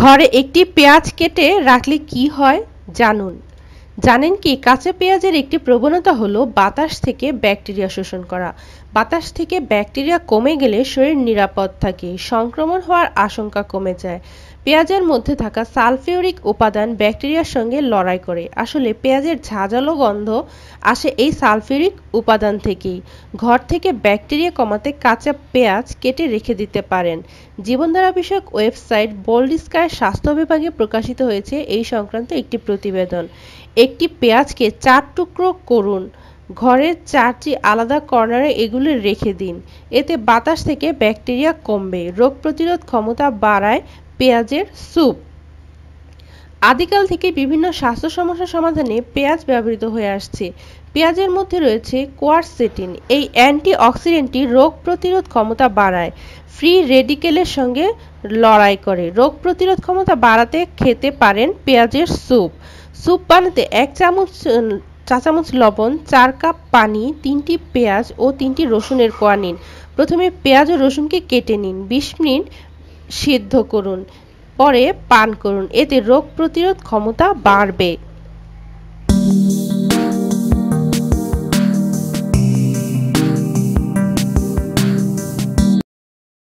ঘরে একটি পেঁয়াজ কেটে রাখলে কি হয় জানুন জানেন কি কাঁচা পেঁয়াজের একটি প্রবণতা হলো বাতাস থেকে ব্যাকটেরিয়া শোষণ করা বাতাস থেকে ব্যাকটেরিয়া কমে গেলে শরীর নিরাপদ থাকে সংক্রমণ হওয়ার আশঙ্কা কমে যায় পেঁয়াজের মধ্যে থাকা সালফিউরিক উপাদান ব্যাকটেরিয়ার সঙ্গে লড়াই করে আসলে পেঁয়াজের ঝাঁঝালো গন্ধ আসে এই সালফিউরিক উপাদান থেকেই ঘর থেকে ব্যাকটেরিয়া কমাতে কাঁচা পেঁয়াজ কেটে রেখে দিতে পারেন জীবনধারা বিষয়ক ওয়েবসাইট বোল্ডিস্কায় স্বাস্থ্য বিভাগে প্রকাশিত হয়েছে এই সংক্রান্ত একটি প্রতিবেদন একটি পেঁয়াজকে চার টুকরো করুন ঘরের চারটি আলাদা কর্নারে এগুলি রেখে দিন এতে বাতাস থেকে ব্যাকটেরিয়া কমবে রোগ প্রতিরোধ ক্ষমতা বাড়ায় পেঁয়াজের স্যুপ আদিকাল থেকে বিভিন্ন স্বাস্থ্য সমস্যা সমাধানে পেঁয়াজ ব্যবহৃত হয়ে আসছে পেঁয়াজের মধ্যে রয়েছে কোয়ারসেটিন এই অ্যান্টিঅক্সিডেন্টটি রোগ প্রতিরোধ ক্ষমতা বাড়ায় ফ্রি রেডিকেলের সঙ্গে লড়াই করে রোগ প্রতিরোধ ক্ষমতা বাড়াতে খেতে পারেন পেঁয়াজের স্যুপ স্যুপ বানাতে এক চামচ চা চামচ লবণ চার কাপ পানি তিনটি পেঁয়াজ ও তিনটি রসুনের কোয়া নিন প্রথমে পেঁয়াজ ও রসুনকে কেটে নিন বিশ মিনিট সিদ্ধ করুন পরে পান করুন এতে রোগ প্রতিরোধ ক্ষমতা বাড়বে